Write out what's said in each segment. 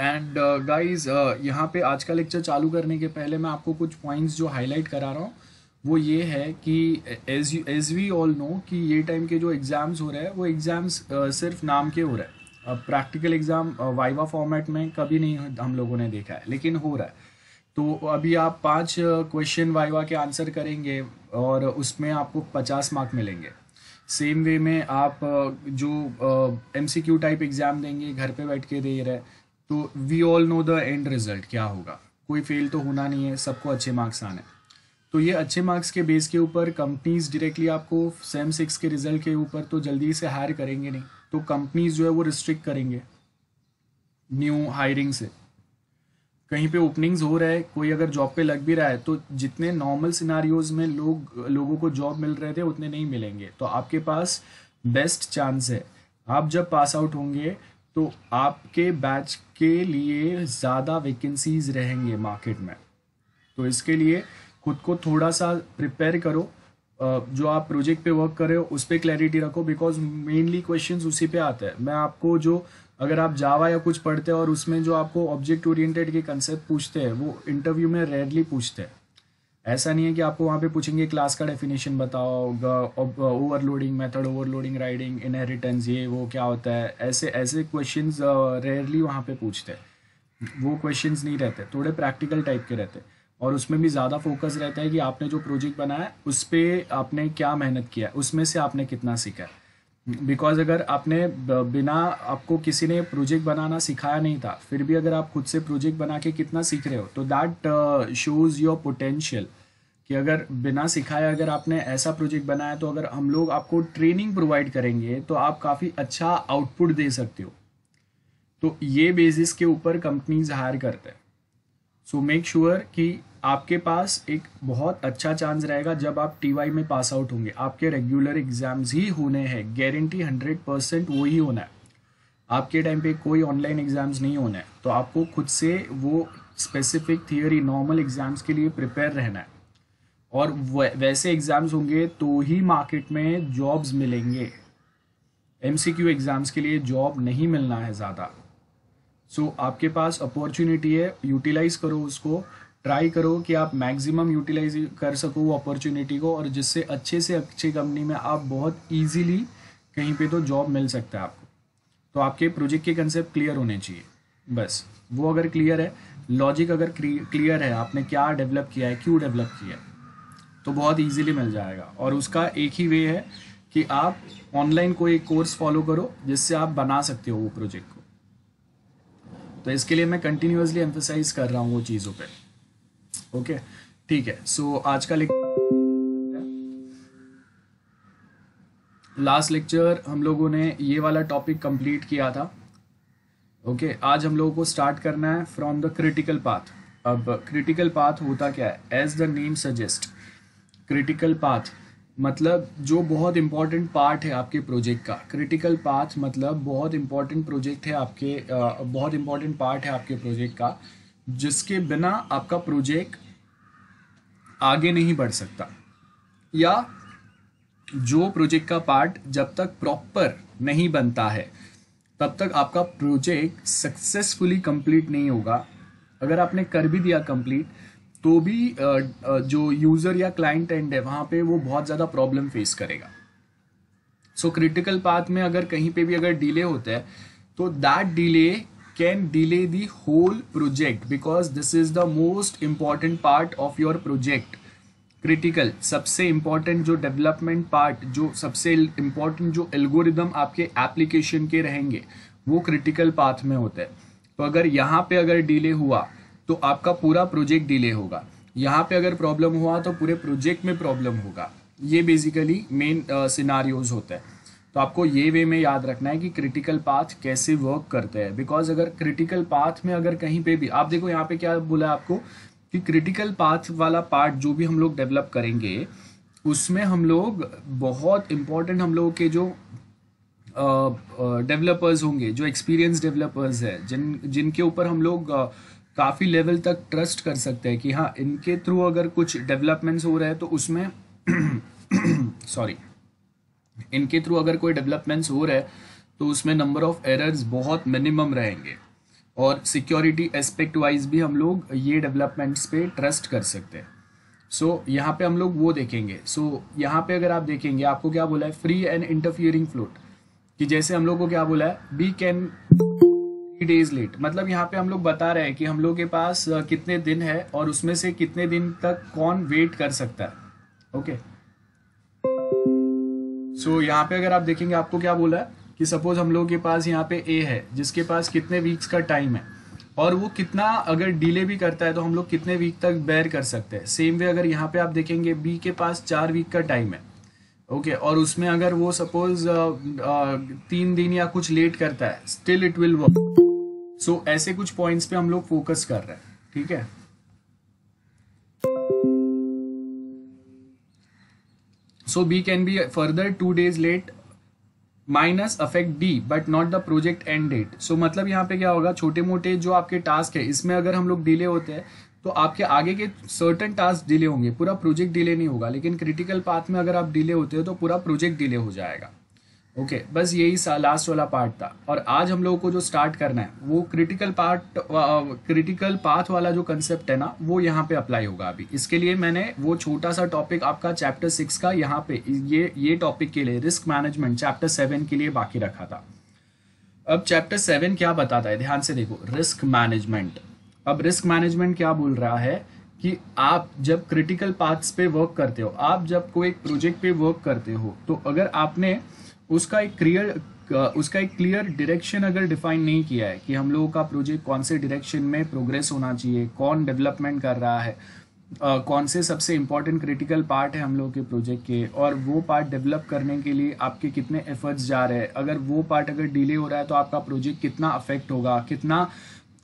And guys uh, uh, यहाँ पे आज का लेक्चर चालू करने के पहले मैं आपको कुछ पॉइंट्स जो हाईलाइट करा रहा हूँ वो ये है कि as as we all know कि ये टाइम के जो एग्ज़ाम्स हो रहे हैं वो एग्ज़ाम्स uh, सिर्फ नाम के हो रहे हैं प्रैक्टिकल एग्ज़ाम वाइवा फॉर्मेट में कभी नहीं हम लोगों ने देखा है लेकिन हो रहा है तो अभी आप पांच क्वेश्चन uh, वाइवा के आंसर करेंगे और उसमें आपको पचास मार्क मिलेंगे सेम वे में आप जो M C Q type exam देंगे घर पे बैठ के दे रहे हैं तो we all know the end result क्या होगा कोई फेल तो होना नहीं है सबको अच्छे मार्क्स आने तो ये अच्छे मार्क्स के बेस के ऊपर कंपनीज डायरेक्टली आपको सेम सिक्स के रिजल्ट के ऊपर तो जल्दी से हायर करेंगे नहीं तो कंपनीज जो है वो रिस्ट्रिक्ट करेंगे न्यू हायरिंग से कहीं पे ओपनिंग्स हो रहा है कोई अगर जॉब पे लग भी रहा है तो जितने नॉर्मल सिनारियोज में लोग लोगों को जॉब मिल रहे थे उतने नहीं मिलेंगे तो आपके पास बेस्ट चांस है आप जब पास आउट होंगे तो आपके बैच के लिए ज़्यादा वैकेंसीज रहेंगे मार्केट में तो इसके लिए खुद को थोड़ा सा प्रिपेयर करो जो आप प्रोजेक्ट पे वर्क कर रहे हो उस पर क्लैरिटी रखो बिकॉज मेनली क्वेश्चन उसी पे आते हैं मैं आपको जो अगर आप जावा या कुछ पढ़ते हो और उसमें जो आपको ऑब्जेक्ट ओरिएंटेड के कंसेप्ट पूछते हैं वो इंटरव्यू में रेयरली पूछते हैं ऐसा नहीं है कि आपको वहाँ पे पूछेंगे क्लास का डेफिनेशन बताओ overloading method overloading riding inheritance ये वो क्या होता है ऐसे ऐसे क्वेश्चन रेयरली वहाँ पे पूछते हैं वो क्वेश्चन नहीं रहते थोड़े प्रैक्टिकल टाइप के रहते और उसमें भी ज़्यादा फोकस रहता है कि आपने जो प्रोजेक्ट बनाया उस पर आपने क्या मेहनत किया उसमें से आपने कितना सीखा है बिकॉज अगर आपने बिना आपको किसी ने प्रोजेक्ट बनाना सिखाया नहीं था फिर भी अगर आप खुद से प्रोजेक्ट बना के कितना सीख रहे हो तो दैट शोज योर पोटेंशियल कि अगर बिना सिखाए अगर आपने ऐसा प्रोजेक्ट बनाया तो अगर हम लोग आपको ट्रेनिंग प्रोवाइड करेंगे तो आप काफ़ी अच्छा आउटपुट दे सकते हो तो ये बेसिस के ऊपर कंपनीज हायर करते हैं सो मेक श्योर कि आपके पास एक बहुत अच्छा चांस रहेगा जब आप टीवाई में पास आउट होंगे आपके रेगुलर एग्जाम्स ही होने हैं गारंटी हंड्रेड परसेंट वो ही होना है आपके टाइम पे कोई ऑनलाइन एग्जाम्स नहीं होना है तो आपको खुद से वो स्पेसिफिक थियोरी नॉर्मल एग्जाम्स के लिए प्रिपेयर रहना है और वैसे एग्ज़ाम्स होंगे तो ही मार्केट में जॉब्स मिलेंगे एम एग्ज़ाम्स के लिए जॉब नहीं मिलना है ज़्यादा सो so, आपके पास अपॉर्चुनिटी है यूटिलाइज करो उसको ट्राई करो कि आप मैक्सिमम यूटिलाइज कर सको वो अपॉर्चुनिटी को और जिससे अच्छे से अच्छी कंपनी में आप बहुत इजीली कहीं पे तो जॉब मिल सकता है आपको तो आपके प्रोजेक्ट के कंसेप्ट क्लियर होने चाहिए बस वो अगर क्लियर है लॉजिक अगर क्लियर है आपने क्या डेवलप किया है क्यों डेवलप किया है तो बहुत ईजिली मिल जाएगा और उसका एक ही वे है कि आप ऑनलाइन कोई एक कोर्स फॉलो करो जिससे आप बना सकते हो वो प्रोजेक्ट को तो इसके लिए मैं कंटिन्यूसली एम्फोसाइज कर रहा हूँ वो चीज़ों पर ओके ठीक है सो so, आज का लेक्चर लास्ट लेक्चर हम लोगों ने ये वाला टॉपिक कंप्लीट किया था ओके okay, आज हम लोगों को स्टार्ट करना है फ्रॉम द क्रिटिकल पाथ अब क्रिटिकल पाथ होता क्या है as the name suggest critical path मतलब जो बहुत इंपॉर्टेंट पार्ट है आपके प्रोजेक्ट का क्रिटिकल पाथ मतलब बहुत इंपॉर्टेंट प्रोजेक्ट है आपके बहुत इंपॉर्टेंट पार्ट है आपके प्रोजेक्ट का जिसके बिना आपका प्रोजेक्ट आगे नहीं बढ़ सकता या जो प्रोजेक्ट का पार्ट जब तक प्रॉपर नहीं बनता है तब तक आपका प्रोजेक्ट सक्सेसफुली कंप्लीट नहीं होगा अगर आपने कर भी दिया कंप्लीट तो भी जो यूज़र या क्लाइंट एंड है वहाँ पे वो बहुत ज़्यादा प्रॉब्लम फेस करेगा सो क्रिटिकल पाथ में अगर कहीं पे भी अगर डिले होता है तो that delay can delay the whole project because this is the most important part of your project critical सबसे इम्पॉर्टेंट जो डेवलपमेंट पार्ट जो सबसे इम्पॉर्टेंट जो एल्गोरिदम आपके एप्लीकेशन के रहेंगे वो क्रिटिकल पाथ में होते है तो अगर यहाँ पे अगर डिले हुआ तो आपका पूरा प्रोजेक्ट डिले होगा यहाँ पे अगर प्रॉब्लम हुआ तो पूरे प्रोजेक्ट में प्रॉब्लम होगा ये बेसिकली मेन सिनारियोज होता है तो आपको ये वे में याद रखना है कि क्रिटिकल पाथ कैसे वर्क करते हैं बिकॉज अगर क्रिटिकल पाथ में अगर कहीं पे भी आप देखो यहाँ पे क्या बोला आपको कि क्रिटिकल पाथ वाला पार्ट जो भी हम लोग डेवलप करेंगे उसमें हम लोग बहुत इम्पोर्टेंट हम लोगों के जो डेवलपर्स होंगे जो एक्सपीरियंस डेवलपर्स है जिन जिनके ऊपर हम लोग आ, काफ़ी लेवल तक ट्रस्ट कर सकते हैं कि हाँ इनके थ्रू अगर कुछ डेवलपमेंट्स हो रहे हैं तो उसमें सॉरी इनके थ्रू अगर कोई डेवलपमेंट्स हो रहा है तो उसमें नंबर ऑफ एरर्स बहुत मिनिमम रहेंगे और सिक्योरिटी एस्पेक्ट वाइज भी हम लोग ये डेवलपमेंट्स पे ट्रस्ट कर सकते हैं सो so, यहाँ पे हम लोग वो देखेंगे सो so, यहाँ पे अगर आप देखेंगे आपको क्या बोला है फ्री एंड इंटरफियरिंग फ्लोट कि जैसे हम लोग को क्या बोला है बी कैन डेज लेट मतलब यहाँ पे हम लोग बता रहे हैं कि हम लोग के पास कितने दिन है और उसमें से कितने दिन तक कौन वेट कर सकता है ओके okay. सो so, यहाँ पे अगर आप देखेंगे आपको क्या बोला है कि सपोज हम लोग के पास यहाँ पे ए है जिसके पास कितने वीक्स का टाइम है और वो कितना अगर डिले भी करता है तो हम लोग कितने वीक तक बैर कर सकते हैं सेम वे अगर यहाँ पे आप देखेंगे बी के पास चार वीक का टाइम है ओके okay, और उसमें अगर वो सपोज तीन दिन या कुछ लेट करता है still it will work so ऐसे कुछ पॉइंट्स पे हम लोग फोकस कर रहे हैं ठीक है So B can be further two days late minus affect D but not the project end date so मतलब यहाँ पे क्या होगा छोटे मोटे जो आपके टास्क है इसमें अगर हम लोग डिले होते हैं तो आपके आगे के सर्टन टास्क डिले होंगे पूरा प्रोजेक्ट डिले नहीं होगा लेकिन क्रिटिकल पाथ में अगर आप डिले होते हो तो पूरा प्रोजेक्ट डिले हो जाएगा ओके okay, बस यही लास्ट वाला पार्ट था और आज हम लोगों को जो स्टार्ट करना है वो क्रिटिकल पार्ट क्रिटिकल पाथ वाला जो कंसेप्ट है ना वो यहाँ पे अप्लाई होगा अभी इसके लिए मैंने वो छोटा सा टॉपिक आपका चैप्टर सिक्स का यहाँ पे ये ये टॉपिक के लिए रिस्क मैनेजमेंट चैप्टर सेवन के लिए बाकी रखा था अब चैप्टर सेवन क्या बताता है ध्यान से देखो रिस्क मैनेजमेंट अब रिस्क मैनेजमेंट क्या बोल रहा है कि आप जब क्रिटिकल पाथ्स पे वर्क करते हो आप जब कोई प्रोजेक्ट पे वर्क करते हो तो अगर आपने उसका एक क्लियर उसका एक क्लियर डायरेक्शन अगर डिफाइन नहीं किया है कि हम लोगों का प्रोजेक्ट कौन से डायरेक्शन में प्रोग्रेस होना चाहिए कौन डेवलपमेंट कर रहा है आ, कौन से सबसे इम्पॉर्टेंट क्रिटिकल पार्ट है हम लोगों के प्रोजेक्ट के और वो पार्ट डेवलप करने के लिए आपके कितने एफर्ट्स जा रहे हैं अगर वो पार्ट अगर डिले हो रहा है तो आपका प्रोजेक्ट कितना अफेक्ट होगा कितना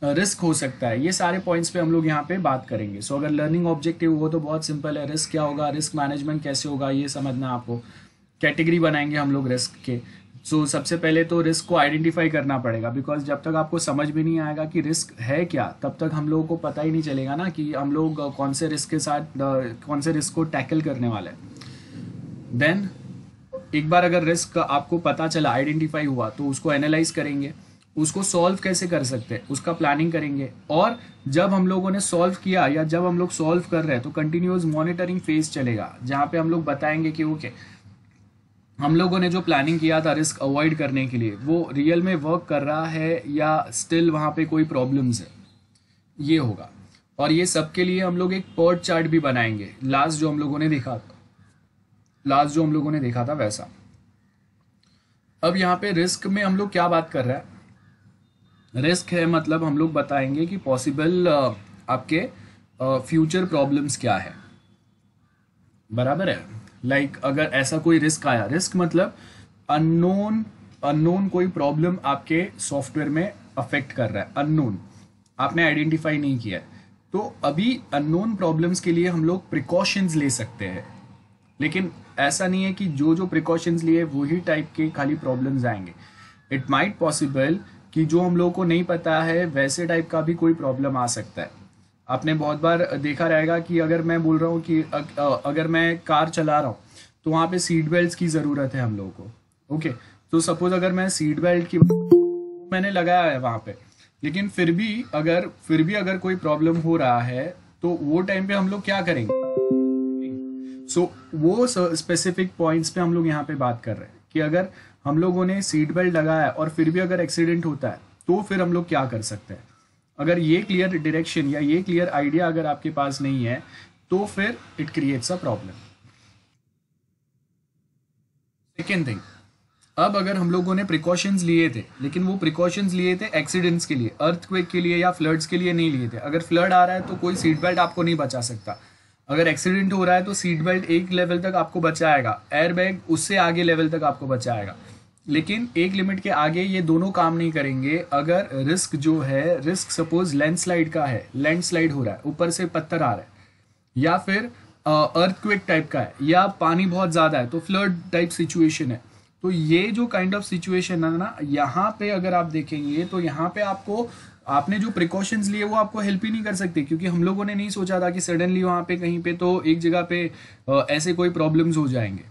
रिस्क हो सकता है ये सारे पॉइंट्स पे हम लोग यहाँ पे बात करेंगे सो so, अगर लर्निंग ऑब्जेक्टिव हो तो बहुत सिंपल है रिस्क क्या होगा रिस्क मैनेजमेंट कैसे होगा ये समझना आपको कैटेगरी बनाएंगे हम लोग रिस्क के सो so, सबसे पहले तो रिस्क को आइडेंटिफाई करना पड़ेगा बिकॉज जब तक आपको समझ में नहीं आएगा कि रिस्क है क्या तब तक हम लोगों को पता ही नहीं चलेगा ना कि हम लोग कौन से रिस्क के साथ कौन से रिस्क को टैकल करने वाले हैं देन एक बार अगर रिस्क आपको पता चला आइडेंटिफाई हुआ तो उसको एनालाइज करेंगे उसको सॉल्व कैसे कर सकते हैं उसका प्लानिंग करेंगे और जब हम लोगों ने सॉल्व किया या जब हम लोग सॉल्व कर रहे हैं तो कंटिन्यूस मॉनिटरिंग फेज चलेगा जहाँ पे हम लोग बताएंगे कि ओके okay, हम लोगों ने जो प्लानिंग किया था रिस्क अवॉइड करने के लिए वो रियल में वर्क कर रहा है या स्टिल वहाँ पे कोई प्रॉब्लम्स है ये होगा और ये सब के लिए हम लोग एक पर्ट चार्ट e भी बनाएंगे लास्ट जो हम लोगों ने देखा था लास्ट जो हम लोगों ने देखा था वैसा अब यहाँ पे रिस्क में हम लोग क्या बात कर रहे हैं रिस्क है मतलब हम लोग बताएंगे कि पॉसिबल आपके फ्यूचर प्रॉब्लम्स क्या है बराबर है लाइक like, अगर ऐसा कोई रिस्क आया रिस्क मतलब अननोन अननोन कोई प्रॉब्लम आपके सॉफ्टवेयर में अफेक्ट कर रहा है अननोन आपने आइडेंटिफाई नहीं किया तो अभी अननोन प्रॉब्लम्स के लिए हम लोग प्रिकॉशंस ले सकते हैं लेकिन ऐसा नहीं है कि जो जो प्रिकॉशंस लिए वही टाइप के खाली प्रॉब्लम्स आएंगे इट माइट पॉसिबल कि जो हम लोग को नहीं पता है वैसे टाइप का भी कोई प्रॉब्लम आ सकता है आपने बहुत बार देखा रहेगा कि अगर मैं बोल रहा हूँ कि अगर मैं कार चला रहा हूँ तो वहाँ पे सीट बेल्ट की ज़रूरत है हम लोगों को ओके तो सपोज अगर मैं सीट बेल्ट की मैंने लगाया है वहाँ पे लेकिन फिर भी अगर फिर भी अगर कोई प्रॉब्लम हो रहा है तो वो टाइम पे हम लोग क्या करेंगे सो so, वो स्पेसिफिक पॉइंट्स पे हम लोग यहाँ पे बात कर रहे हैं कि अगर हम लोगों ने सीट बेल्ट लगाया और फिर भी अगर एक्सीडेंट होता है तो फिर हम लोग क्या कर सकते हैं अगर ये क्लियर डायरेक्शन या ये क्लियर आइडिया अगर आपके पास नहीं है तो फिर it creates a problem second thing अब अगर हम लोगों ने प्रिकॉशंस लिए थे लेकिन वो प्रिकॉशंस लिए थे एक्सीडेंट्स के लिए अर्थक्वेक के लिए या फ्लड्स के लिए नहीं लिए थे अगर फ्लड आ रहा है तो कोई सीट बेल्ट आपको नहीं बचा सकता अगर एक्सीडेंट हो रहा है तो सीट बेल्ट एक लेवल तक आपको बचाएगा एयरबैग उससे आगे लेवल तक आपको बचाएगा लेकिन एक लिमिट के आगे ये दोनों काम नहीं करेंगे अगर रिस्क जो है रिस्क सपोज लैंडस्लाइड का है लैंडस्लाइड हो रहा है ऊपर से पत्थर आ रहा है या फिर अर्थक्वेक टाइप का है या पानी बहुत ज़्यादा है तो फ्लड टाइप सिचुएशन है तो ये जो काइंड ऑफ सिचुएशन है ना यहाँ पे अगर आप देखेंगे तो यहाँ पे आपको आपने जो प्रिकॉशंस लिए वो आपको हेल्प ही नहीं कर सकते क्योंकि हम लोगों ने नहीं सोचा था कि सडनली वहाँ पे कहीं पे तो एक जगह पे ऐसे कोई प्रॉब्लम्स हो जाएंगे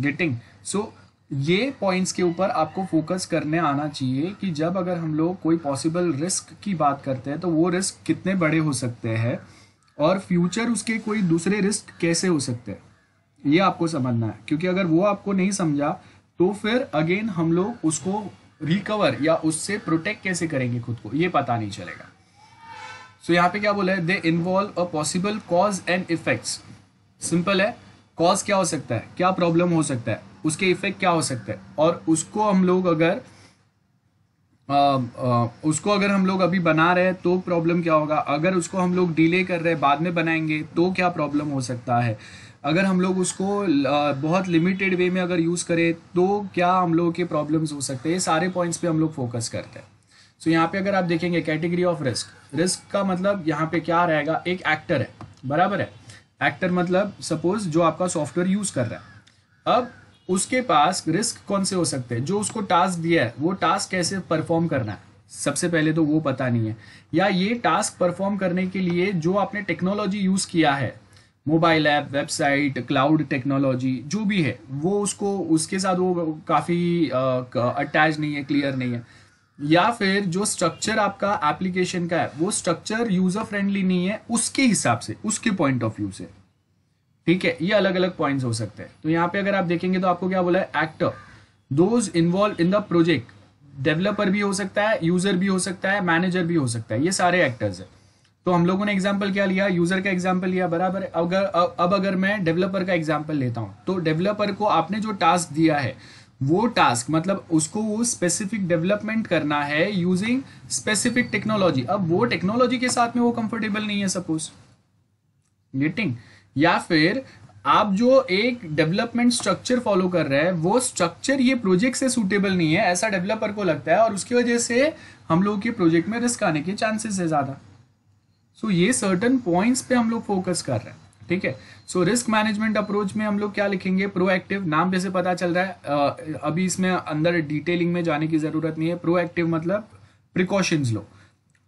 गेटिंग सो so, ये पॉइंट्स के ऊपर आपको फोकस करने आना चाहिए कि जब अगर हम लोग कोई पॉसिबल रिस्क की बात करते हैं तो वो रिस्क कितने बड़े हो सकते हैं और फ्यूचर उसके कोई दूसरे रिस्क कैसे हो सकते हैं ये आपको समझना है क्योंकि अगर वो आपको नहीं समझा तो फिर अगेन हम लोग उसको रिकवर या उससे प्रोटेक्ट कैसे करेंगे खुद को ये पता नहीं चलेगा सो so, यहाँ पे क्या बोला है they involve a possible cause and effects simple है कॉज क्या हो सकता है क्या प्रॉब्लम हो सकता है उसके इफेक्ट क्या हो सकता है और उसको हम लोग अगर आ, आ, उसको अगर हम लोग अभी बना रहे हैं तो प्रॉब्लम क्या होगा अगर उसको हम लोग डिले कर रहे हैं बाद में बनाएंगे तो क्या प्रॉब्लम हो सकता है अगर हम लोग उसको बहुत लिमिटेड वे में अगर यूज़ करें तो क्या हम लोगों के प्रॉब्लम्स हो सकते हैं ये सारे पॉइंट्स पे हम लोग फोकस करते हैं सो so, यहाँ पे अगर आप देखेंगे कैटेगरी ऑफ रिस्क रिस्क का मतलब यहाँ पे क्या रहेगा एक एक्टर है बराबर है एक्टर मतलब सपोज जो आपका सॉफ्टवेयर यूज कर रहा है अब उसके पास रिस्क कौन से हो सकते हैं जो उसको टास्क दिया है वो टास्क कैसे परफॉर्म करना है सबसे पहले तो वो पता नहीं है या ये टास्क परफॉर्म करने के लिए जो आपने टेक्नोलॉजी यूज किया है mobile app website cloud technology जो भी है वो उसको उसके साथ वो काफ़ी अटैच नहीं है क्लियर नहीं है या फिर जो स्ट्रक्चर आपका एप्लीकेशन का है वो स्ट्रक्चर यूजर फ्रेंडली नहीं है उसके हिसाब से उसके पॉइंट ऑफ व्यू से ठीक है ये अलग अलग पॉइंट्स हो सकते हैं तो यहाँ पे अगर आप देखेंगे तो आपको क्या बोला है actor those involve in the project developer भी हो सकता है यूजर भी हो सकता है मैनेजर भी हो सकता है ये सारे एक्टर्स है तो हम लोगों ने एग्जाम्पल क्या लिया यूजर का एग्जाम्पल लिया बराबर अगर अब अगर मैं डेवलपर का एग्जाम्पल लेता हूँ तो डेवलपर को आपने जो टास्क दिया है वो टास्क मतलब उसको वो स्पेसिफिक डेवलपमेंट करना है यूजिंग स्पेसिफिक टेक्नोलॉजी अब वो टेक्नोलॉजी के साथ में वो कंफर्टेबल नहीं है सपोज गेटिंग या फिर आप जो एक डेवलपमेंट स्ट्रक्चर फॉलो कर रहे हैं वो स्ट्रक्चर ये प्रोजेक्ट से सूटेबल नहीं है ऐसा डेवलपर को लगता है और उसकी वजह से हम लोग के प्रोजेक्ट में रिस्क आने के चांसेस है ज़्यादा सो so, ये सर्टन पॉइंट्स पे हम लोग फोकस कर रहे हैं ठीक है सो रिस्क मैनेजमेंट अप्रोच में हम लोग क्या लिखेंगे प्रोएक्टिव नाम जैसे पता चल रहा है आ, अभी इसमें अंदर डिटेलिंग में जाने की जरूरत नहीं है प्रोएक्टिव मतलब प्रिकॉशंस लो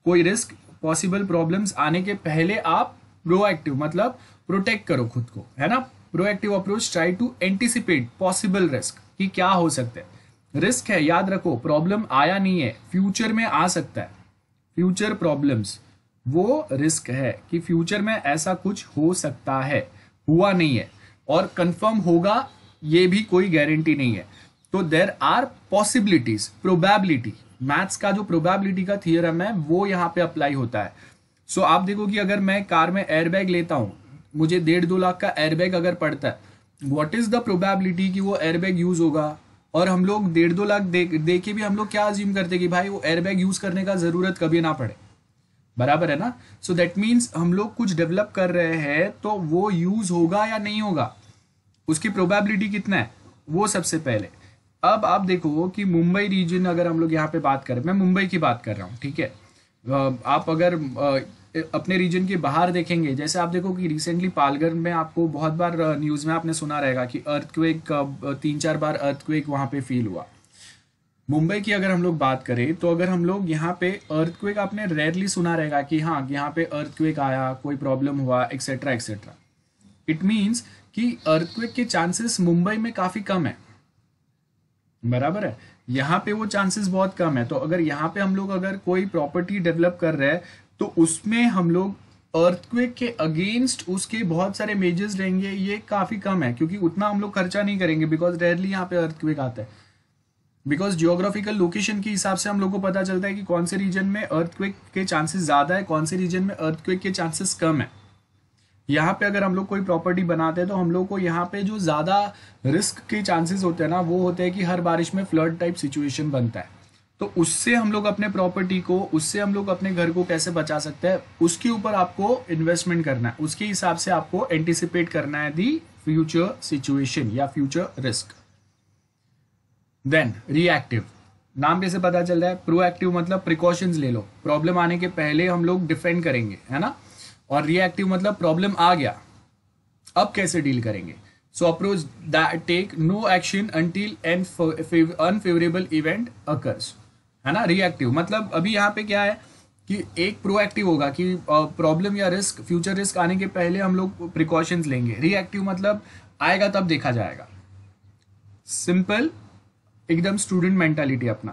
कोई रिस्क पॉसिबल प्रॉब्लम्स आने के पहले आप प्रोएक्टिव मतलब प्रोटेक्ट करो खुद को है ना proactive approach try to anticipate possible risk कि क्या हो सकता है रिस्क है याद रखो प्रॉब्लम आया नहीं है फ्यूचर में आ सकता है फ्यूचर प्रॉब्लम्स वो रिस्क है कि फ्यूचर में ऐसा कुछ हो सकता है हुआ नहीं है और कंफर्म होगा ये भी कोई गारंटी नहीं है तो there are possibilities probability maths का जो प्रोबेबिलिटी का थियोरम है वो यहाँ पे अप्लाई होता है सो so, आप देखो कि अगर मैं कार में एयरबैग लेता हूँ मुझे डेढ़ दो लाख का एयरबैग अगर पड़ता है वॉट इज द प्रोबेबिलिटी कि वो एयरबैग यूज होगा और हम लोग डेढ़ दो लाख दे, दे के भी हम लोग क्या अज्यूम करते कि भाई वो एयरबैग यूज करने का जरूरत कभी ना पड़े बराबर है ना सो दैट मीन्स हम लोग कुछ डेवलप कर रहे हैं तो वो यूज होगा या नहीं होगा उसकी प्रोबेबिलिटी कितना है वो सबसे पहले अब आप देखो कि मुंबई रीजन अगर हम लोग यहाँ पे बात करें मैं मुंबई की बात कर रहा हूँ ठीक है आप अगर अपने रीजन के बाहर देखेंगे जैसे आप देखो कि रिसेंटली पालगर में आपको बहुत बार न्यूज़ में आपने सुना रहेगा कि अर्थक्वेक तीन चार बार अर्थक्वेक वहाँ पे फील हुआ मुंबई की अगर हम लोग बात करें तो अगर हम लोग यहाँ पे अर्थक्वेक आपने रेयरली सुना रहेगा कि हाँ यहाँ पे अर्थक्वेक आया कोई प्रॉब्लम हुआ एक्सेट्रा एक्सेट्रा इट मीन्स कि अर्थक्वेक के चांसेस मुंबई में काफ़ी कम है बराबर है यहाँ पे वो चांसेस बहुत कम है तो अगर यहाँ पे हम लोग अगर कोई प्रॉपर्टी डेवलप कर रहे हैं तो उसमें हम लोग अर्थक्वेक के अगेंस्ट उसके बहुत सारे मेजर्स रहेंगे ये काफ़ी कम है क्योंकि उतना हम लोग खर्चा नहीं करेंगे बिकॉज रेयरली यहाँ पे अर्थक्वेक आता है बिकॉज जियोग्राफिकल लोकेशन के हिसाब से हम लोग को पता चलता है कि कौन से रीजन में अर्थक्वेक के चांसेस ज़्यादा है कौन से रीजन में अर्थक्वेक के चांसेस कम है यहाँ पे अगर हम लोग कोई प्रॉपर्टी बनाते हैं तो हम लोग को यहाँ पे जो ज़्यादा रिस्क के चांसेस होते हैं ना वो होते हैं कि हर बारिश में फ्लड टाइप सिचुएशन बनता है तो उससे हम लोग अपने प्रॉपर्टी को उससे हम लोग अपने घर को कैसे बचा सकते हैं उसके ऊपर आपको इन्वेस्टमेंट करना है उसके हिसाब से आपको एंटिसिपेट करना है दी फ्यूचर सिचुएशन या फ्यूचर रिस्क देन रिएक्टिव नाम जैसे पता चल रहा है प्रोएक्टिव मतलब प्रिकॉशंस ले लो प्रॉब्लम आने के पहले हम लोग डिफेंड करेंगे है ना और रिएक्टिव मतलब प्रॉब्लम आ गया अब कैसे डील करेंगे so approach that take no action until an unfavourable event occurs है ना रिएक्टिव मतलब अभी यहाँ पे क्या है कि एक प्रोएक्टिव होगा कि प्रॉब्लम या रिस्क फ्यूचर रिस्क आने के पहले हम लोग प्रिकॉशंस लेंगे रिएक्टिव मतलब आएगा तब देखा जाएगा सिंपल एकदम स्टूडेंट मेंटालिटी अपना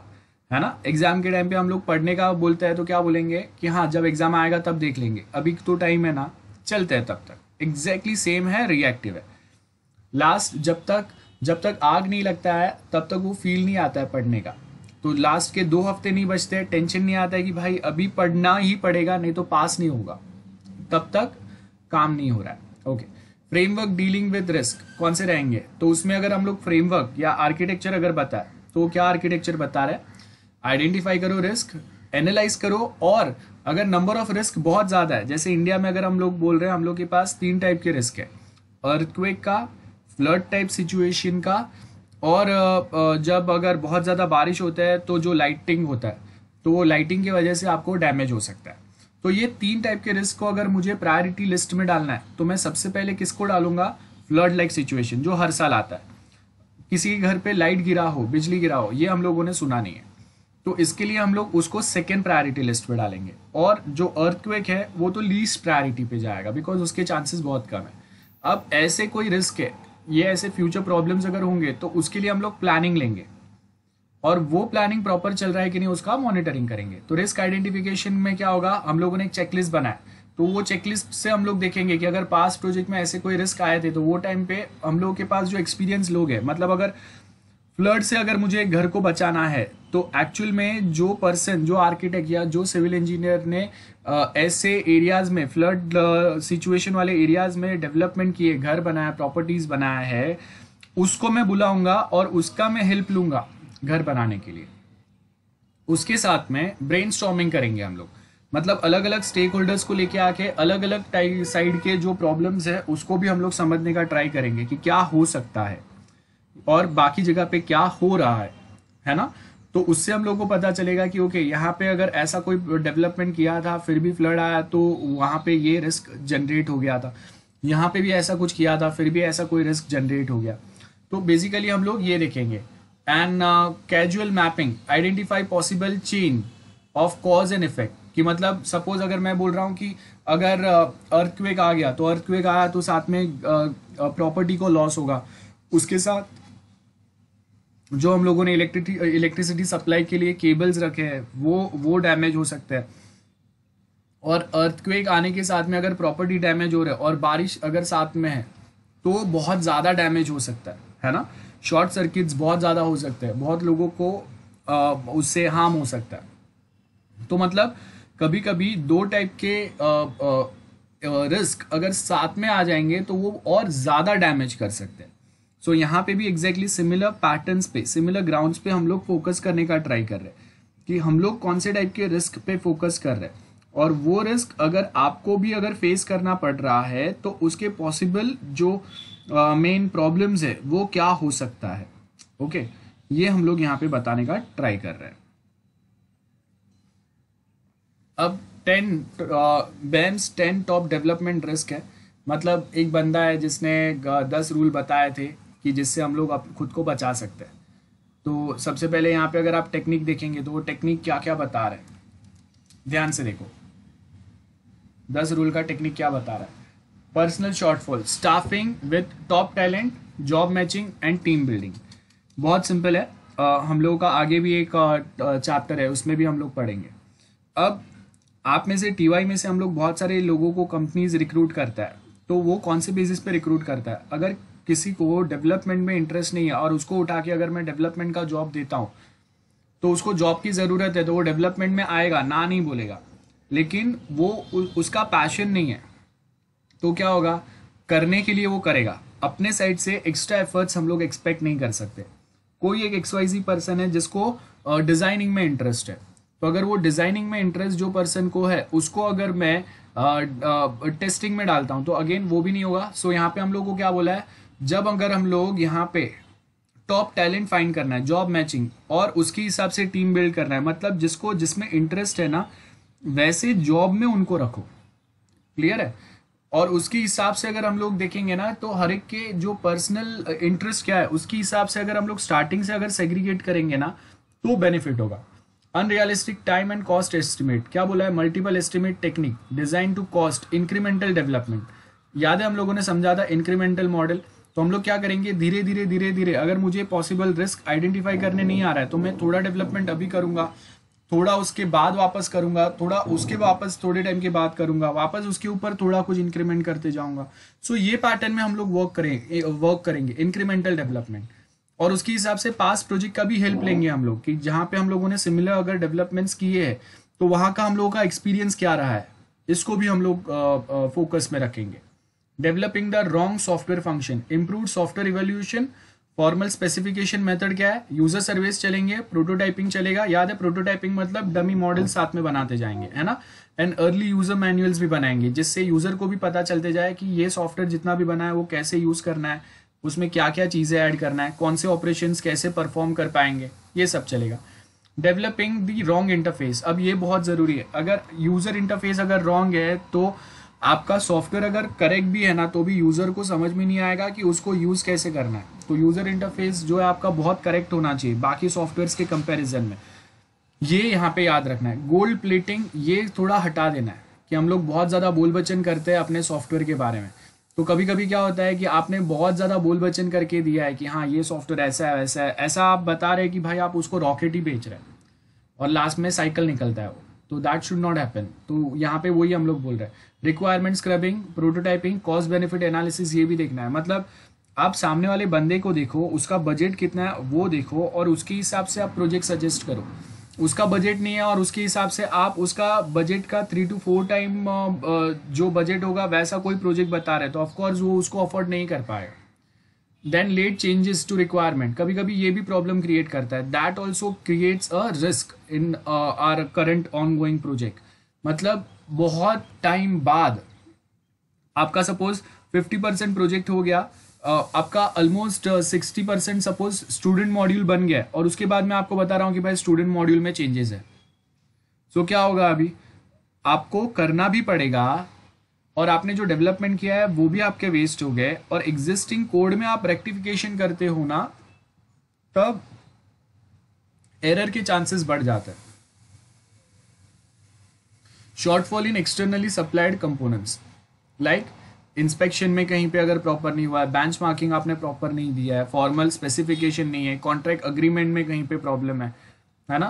है ना एग्जाम के टाइम पे हम लोग पढ़ने का बोलते हैं तो क्या बोलेंगे कि हाँ जब एग्जाम आएगा तब देख लेंगे अभी तो टाइम है ना चलते हैं तब तक एग्जैक्टली exactly सेम है रिएक्टिव है लास्ट जब तक जब तक आग नहीं लगता है तब तक वो फील नहीं आता है पढ़ने का तो लास्ट के दो हफ्ते नहीं बचते टेंशन नहीं आता है कि भाई अभी पढ़ना ही पड़ेगा नहीं तो पास नहीं होगा तब तक काम नहीं हो रहा है okay okay. Framework dealing with risk कौन से रहेंगे तो उसमें अगर हम लोग फ्रेमवर्क या आर्किटेक्चर अगर बताए तो क्या आर्किटेक्चर बता रहे आइडेंटिफाई करो रिस्क एनालाइज करो और अगर नंबर ऑफ रिस्क बहुत ज़्यादा है जैसे इंडिया में अगर हम लोग बोल रहे हैं हम लोग के पास तीन टाइप के रिस्क है अर्थक्वेक का फ्लड टाइप सिचुएशन का और जब अगर बहुत ज़्यादा बारिश होता है तो जो लाइटिंग होता है तो वो लाइटिंग की वजह से आपको डैमेज हो सकता है तो ये तीन टाइप के रिस्क को अगर मुझे प्रायोरिटी लिस्ट में डालना है तो मैं सबसे पहले किसको डालूंगा फ्लड लाइक सिचुएशन जो हर साल आता है किसी के घर पे लाइट गिरा हो बिजली गिरा हो ये हम लोगों ने सुना नहीं है तो इसके लिए हम लोग उसको सेकेंड प्रायोरिटी लिस्ट में डालेंगे और जो अर्थक्वेक है वो तो लीस्ट प्रायोरिटी पे जाएगा बिकॉज उसके चांसेस बहुत कम है अब ऐसे कोई रिस्क है ये ऐसे फ्यूचर प्रॉब्लम्स अगर होंगे तो उसके लिए हम लोग प्लानिंग लेंगे और वो प्लानिंग प्रॉपर चल रहा है कि नहीं उसका मॉनिटरिंग करेंगे तो रिस्क आइडेंटिफिकेशन में क्या होगा हम लोगों ने एक चेकलिस्ट बनाया तो वो चेकलिस्ट से हम लोग देखेंगे कि अगर पास प्रोजेक्ट में ऐसे कोई रिस्क आए थे तो वो टाइम पे हम लोग के पास जो एक्सपीरियंस लोग हैं मतलब अगर फ्लड से अगर मुझे घर को बचाना है तो एक्चुअल में जो पर्सन जो आर्किटेक्ट या जो सिविल इंजीनियर ने आ, ऐसे एरियाज में फ्लड सिचुएशन वाले एरियाज में डेवलपमेंट किए घर बनाया प्रॉपर्टीज बनाया है उसको मैं बुलाऊंगा और उसका मैं हेल्प लूंगा घर बनाने के लिए उसके साथ में ब्रेन करेंगे हम लोग मतलब अलग अलग स्टेक होल्डर्स को लेके आके अलग अलग साइड के जो प्रॉब्लम्स है उसको भी हम लोग समझने का ट्राई करेंगे कि क्या हो सकता है और बाकी जगह पे क्या हो रहा है है ना तो उससे हम लोगों को पता चलेगा कि ओके यहाँ पे अगर ऐसा कोई डेवलपमेंट किया था फिर भी फ्लड आया तो वहाँ पे ये रिस्क जनरेट हो गया था यहाँ पे भी ऐसा कुछ किया था फिर भी ऐसा कोई रिस्क जनरेट हो गया तो बेसिकली हम लोग ये देखेंगे and casual mapping identify possible chain of cause and effect कि मतलब सपोज अगर मैं बोल रहा हूँ कि अगर अर्थक्वेक uh, आ गया तो अर्थक्वेक आया तो साथ में प्रॉपर्टी uh, uh, को लॉस होगा उसके साथ जो हम लोगों ने इलेक्ट्रिटी इलेक्ट्रिसिटी सप्लाई के लिए केबल्स रखे हैं वो वो डैमेज हो सकता है और अर्थक्वेक आने के साथ में अगर प्रॉपर्टी डैमेज हो रहा है और बारिश अगर साथ में है तो बहुत ज़्यादा डैमेज हो सकता है है ना शॉर्ट सर्किट्स बहुत ज़्यादा हो सकते हैं बहुत लोगों को आ, उससे हार्म हो सकता है तो मतलब कभी कभी दो टाइप के आ, आ, रिस्क अगर साथ में आ जाएंगे तो वो और ज़्यादा डैमेज कर सकते हैं सो so, यहाँ पे भी एग्जैक्टली सिमिलर पैटर्न्स पे सिमिलर ग्राउंड्स पे हम लोग फोकस करने का ट्राई कर रहे हैं कि हम लोग कौन से टाइप के रिस्क पे फोकस कर रहे हैं और वो रिस्क अगर आपको भी अगर फेस करना पड़ रहा है तो उसके पॉसिबल जो मेन uh, प्रॉब्लम्स है वो क्या हो सकता है ओके okay? ये हम लोग यहाँ पे बताने का ट्राई कर रहे हैं अब टेन बैम्स टेन टॉप डेवलपमेंट रिस्क है मतलब एक बंदा है जिसने दस रूल बताए थे कि जिससे हम लोग खुद को बचा सकते हैं तो सबसे पहले यहाँ पे अगर आप टेक्निक देखेंगे तो वो टेक्निक क्या क्या बता रहे हैं ध्यान से देखो दस रूल का टेक्निक क्या बता रहा है personal shortfall staffing with top talent job matching and team building बहुत सिंपल है uh, हम लोगों का आगे भी एक चैप्टर uh, है उसमें भी हम लोग पढ़ेंगे अब आप में से टीवाई में से हम लोग बहुत सारे लोगों को कंपनीज रिक्रूट करता है तो वो कौन से बेसिस पे रिक्रूट करता है अगर किसी को डेवलपमेंट में इंटरेस्ट नहीं है और उसको उठा के अगर मैं डेवलपमेंट का जॉब देता हूँ तो उसको जॉब की ज़रूरत है तो वो डेवलपमेंट में आएगा ना नहीं बोलेगा लेकिन वो उसका पैशन नहीं है तो क्या होगा करने के लिए वो करेगा अपने साइड से एक्स्ट्रा एफर्ट्स हम लोग एक्सपेक्ट नहीं कर सकते कोई एक एक्सवाइजी पर्सन है जिसको डिजाइनिंग uh, में इंटरेस्ट है तो अगर वो डिजाइनिंग में इंटरेस्ट जो पर्सन को है उसको अगर मैं टेस्टिंग uh, uh, में डालता हूं तो अगेन वो भी नहीं होगा सो so, यहाँ पे हम लोग को क्या बोला है जब अगर हम लोग यहाँ पे टॉप टैलेंट फाइंड करना है जॉब मैचिंग और उसके हिसाब से टीम बिल्ड करना है मतलब जिसको जिसमें इंटरेस्ट है ना वैसे जॉब में उनको रखो क्लियर है और उसके हिसाब से अगर हम लोग देखेंगे ना तो हर एक के जो पर्सनल इंटरेस्ट uh, क्या है उसके हिसाब से अगर हम लोग स्टार्टिंग से अगर सेग्रीगेट करेंगे ना तो बेनिफिट होगा unrealistic time and cost estimate क्या बोला है multiple estimate technique design to cost incremental development याद है हम लोगों ने समझा था इंक्रीमेंटल मॉडल तो हम लोग क्या करेंगे धीरे धीरे धीरे धीरे अगर मुझे पॉसिबल रिस्क आइडेंटिफाई करने नहीं आ रहा है तो मैं थोड़ा डेवलपमेंट अभी करूंगा थोड़ा उसके बाद वापस करूंगा थोड़ा उसके वापस थोड़े टाइम के बाद करूंगा वापस उसके ऊपर थोड़ा कुछ इंक्रीमेंट करते जाऊंगा सो so, ये पैटर्न में हम लोग वर्क करेंगे वर्क करेंगे इंक्रीमेंटल डेवलपमेंट और उसके हिसाब से पास प्रोजेक्ट का भी हेल्प लेंगे हम लोग कि जहाँ पे हम लोगों ने सिमिलर अगर डेवलपमेंट्स किए हैं तो वहाँ का हम लोगों का एक्सपीरियंस क्या रहा है इसको भी हम लोग फोकस में रखेंगे developing the wrong software function improve software evolution formal specification method क्या है यूजर सर्विस चलेंगे प्रोटोटाइपिंग चलेगा याद है प्रोटोटाइपिंग मतलब डमी मॉडल हाँ। साथ में बनाते जाएंगे है ना एंड अर्ली यूजर मैनुअल्स भी बनाएंगे जिससे यूजर को भी पता चलते जाए कि ये सॉफ्टवेयर जितना भी बना है वो कैसे यूज करना है उसमें क्या क्या चीज़ें ऐड करना है कौन से ऑपरेशन कैसे परफॉर्म कर पाएंगे ये सब चलेगा डेवलपिंग दी रॉन्ग इंटरफेस अब ये बहुत ज़रूरी है अगर यूज़र इंटरफेस अगर रॉन्ग है तो आपका सॉफ्टवेयर अगर करेक्ट भी है ना तो भी यूज़र को समझ में नहीं आएगा कि उसको यूज़ कैसे करना है तो यूज़र इंटरफेस जो है आपका बहुत करेक्ट होना चाहिए बाकी सॉफ्टवेयर के कंपेरिजन में ये यहाँ पे याद रखना है गोल्ड प्लेटिंग ये थोड़ा हटा देना है कि हम लोग बहुत ज़्यादा बोल बचन करते हैं अपने सॉफ्टवेयर के बारे में तो कभी कभी क्या होता है कि आपने बहुत ज़्यादा बोल बचन करके दिया है कि हाँ ये सॉफ्टवेयर ऐसा है वैसा है ऐसा आप बता रहे हैं कि भाई आप उसको रॉकेट ही बेच रहे हैं और लास्ट में साइकिल निकलता है वो तो दैट शुड नॉट हैपन तो यहाँ पे वही हम लोग बोल रहे हैं requirement scrubbing prototyping cost benefit analysis ये भी देखना है मतलब आप सामने वाले बंदे को देखो उसका बजट कितना है वो देखो और उसके हिसाब से आप प्रोजेक्ट सजेस्ट करो उसका बजट नहीं है और उसके हिसाब से आप उसका बजट का थ्री टू फोर टाइम जो बजट होगा वैसा कोई प्रोजेक्ट बता रहे तो ऑफकोर्स वो उसको अफोर्ड नहीं कर पाएगा then late changes to requirement कभी कभी ये भी प्रॉब्लम क्रिएट करता है that also creates a risk in our current ongoing project मतलब बहुत टाइम बाद आपका सपोज 50 परसेंट प्रोजेक्ट हो गया आपका almost sixty percent suppose student module बन गया और उसके बाद मैं आपको बता रहा हूँ कि भाई स्टूडेंट मॉड्यूल में चेंजेस है सो so, क्या होगा अभी आपको करना भी पड़ेगा और आपने जो डेवलपमेंट किया है वो भी आपके वेस्ट हो गए और एग्जिस्टिंग कोड में आप रेक्टिफिकेशन करते हो ना तब एरर के चांसेस बढ़ जाते हैं shortfall in externally supplied components like inspection में कहीं पे अगर प्रॉपर नहीं हुआ है बेंच मार्किंग आपने प्रॉपर नहीं दिया है फॉर्मल स्पेसिफिकेशन नहीं है कॉन्ट्रैक्ट अग्रीमेंट में कहीं पे प्रॉब्लम है है ना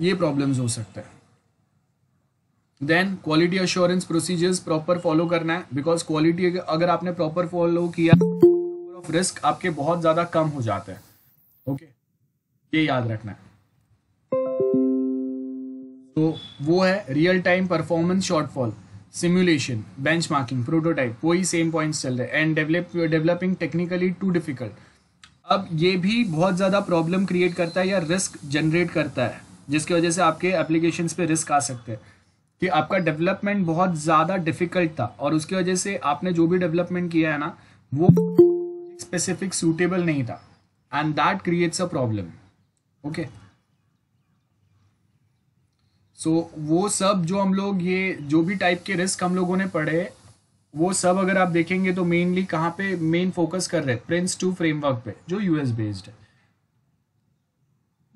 ये प्रॉब्लम्स हो सकता है then quality assurance procedures proper follow करना है बिकॉज क्वालिटी अगर आपने प्रॉपर फॉलो किया ऑफ रिस्क आपके बहुत ज़्यादा कम हो जाते हैं ओके okay? ये याद रखना है तो वो है real time performance shortfall benchmarking prototype वही सेम पॉइंट्स चल रहे and develop developing technically too difficult अब ये भी बहुत ज़्यादा प्रॉब्लम क्रिएट करता है या रिस्क जनरेट करता है जिसकी वजह से आपके एप्लीकेशन पे रिस्क आ सकते हैं कि आपका डेवलपमेंट बहुत ज़्यादा डिफिकल्ट था और उसकी वजह से आपने जो भी डेवलपमेंट किया है ना वो स्पेसिफिक सूटेबल नहीं था and that creates a problem okay so so, वो सब जो हम लोग ये जो भी टाइप के रिस्क हम लोगों ने पढ़े वो सब अगर आप देखेंगे तो मेनली कहाँ पे मेन फोकस कर रहे हैं प्रिंस टू फ्रेमवर्क पे जो यूएस बेस्ड है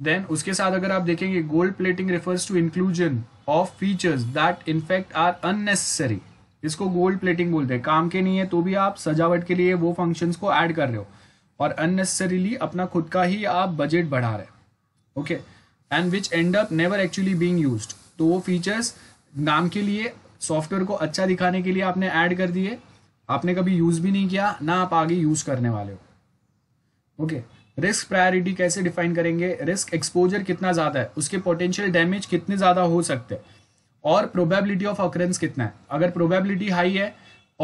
देन उसके साथ अगर आप देखेंगे gold plating refers to inclusion of features that in fact are unnecessary इसको गोल्ड प्लेटिंग बोलते हैं काम के नहीं है तो भी आप सजावट के लिए वो फंक्शंस को ऐड कर रहे हो और अननेसेसरीली अपना खुद का ही आप बजट बढ़ा रहे हो okay okay? And which end up never actually being use तो वो फीचर्स नाम के लिए सॉफ्टवेयर को अच्छा दिखाने के लिए आपने ऐड कर दिए आपने कभी यूज भी नहीं किया ना आप आगे यूज करने वाले हो ओके रिस्क प्रायोरिटी कैसे डिफाइन करेंगे रिस्क एक्सपोजर कितना ज्यादा है उसके पोटेंशियल डैमेज कितने ज्यादा हो सकते हैं और प्रोबेबिलिटी ऑफ अक्रेंस कितना है अगर प्रोबेबिलिटी हाई है